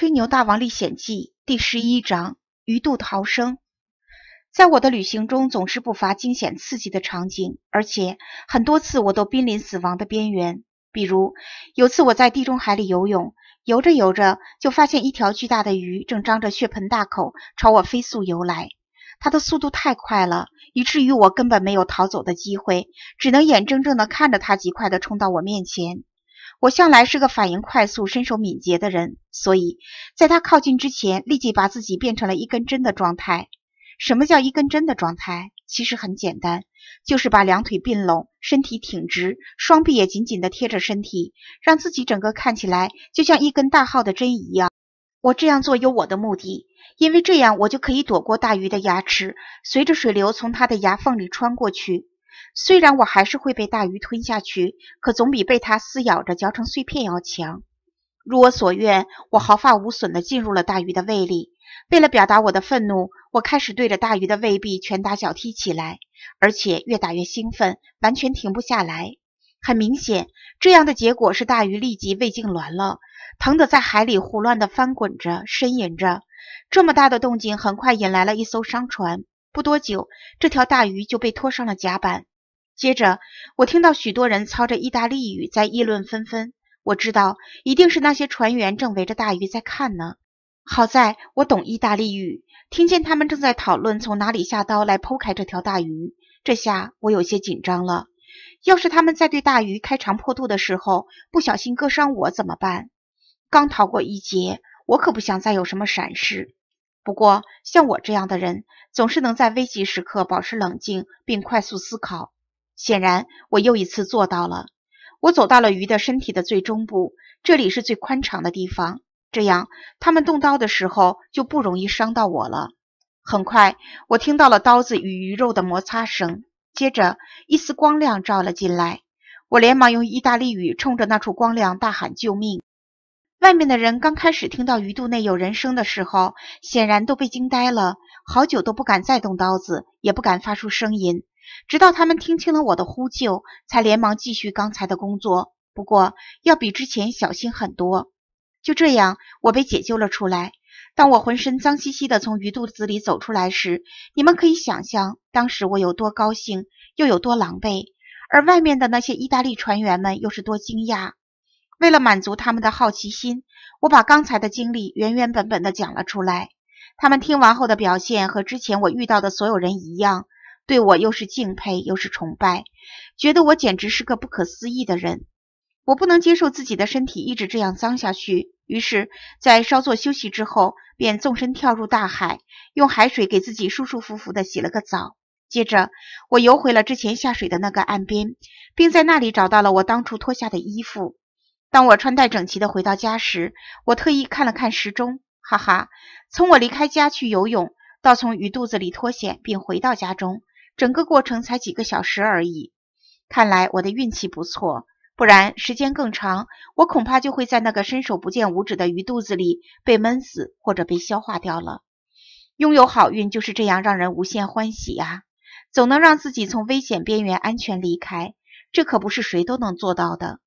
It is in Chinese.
《吹牛大王历险记》第十一章《鱼肚逃生》。在我的旅行中，总是不乏惊险刺激的场景，而且很多次我都濒临死亡的边缘。比如，有次我在地中海里游泳，游着游着就发现一条巨大的鱼正张着血盆大口朝我飞速游来。它的速度太快了，以至于我根本没有逃走的机会，只能眼睁睁地看着它极快地冲到我面前。我向来是个反应快速、身手敏捷的人，所以在他靠近之前，立即把自己变成了一根针的状态。什么叫一根针的状态？其实很简单，就是把两腿并拢，身体挺直，双臂也紧紧地贴着身体，让自己整个看起来就像一根大号的针一样。我这样做有我的目的，因为这样我就可以躲过大鱼的牙齿，随着水流从它的牙缝里穿过去。虽然我还是会被大鱼吞下去，可总比被它撕咬着嚼成碎片要强。如我所愿，我毫发无损地进入了大鱼的胃里。为了表达我的愤怒，我开始对着大鱼的胃壁拳打脚踢起来，而且越打越兴奋，完全停不下来。很明显，这样的结果是大鱼立即胃痉挛了，疼得在海里胡乱地翻滚着、呻吟着。这么大的动静很快引来了一艘商船，不多久，这条大鱼就被拖上了甲板。接着，我听到许多人操着意大利语在议论纷纷。我知道，一定是那些船员正围着大鱼在看呢。好在我懂意大利语，听见他们正在讨论从哪里下刀来剖开这条大鱼。这下我有些紧张了。要是他们在对大鱼开肠破肚的时候不小心割伤我怎么办？刚逃过一劫，我可不想再有什么闪失。不过，像我这样的人，总是能在危急时刻保持冷静并快速思考。显然，我又一次做到了。我走到了鱼的身体的最中部，这里是最宽敞的地方。这样，他们动刀的时候就不容易伤到我了。很快，我听到了刀子与鱼肉的摩擦声，接着一丝光亮照了进来。我连忙用意大利语冲着那处光亮大喊：“救命！”外面的人刚开始听到鱼肚内有人声的时候，显然都被惊呆了，好久都不敢再动刀子，也不敢发出声音。直到他们听清了我的呼救，才连忙继续刚才的工作。不过要比之前小心很多。就这样，我被解救了出来。当我浑身脏兮兮的从鱼肚子里走出来时，你们可以想象当时我有多高兴，又有多狼狈。而外面的那些意大利船员们又是多惊讶。为了满足他们的好奇心，我把刚才的经历原原本本的讲了出来。他们听完后的表现和之前我遇到的所有人一样。对我又是敬佩又是崇拜，觉得我简直是个不可思议的人。我不能接受自己的身体一直这样脏下去，于是，在稍作休息之后，便纵身跳入大海，用海水给自己舒舒服服地洗了个澡。接着，我游回了之前下水的那个岸边，并在那里找到了我当初脱下的衣服。当我穿戴整齐地回到家时，我特意看了看时钟，哈哈，从我离开家去游泳到从鱼肚子里脱险并回到家中。整个过程才几个小时而已，看来我的运气不错，不然时间更长，我恐怕就会在那个伸手不见五指的鱼肚子里被闷死，或者被消化掉了。拥有好运就是这样，让人无限欢喜啊，总能让自己从危险边缘安全离开，这可不是谁都能做到的。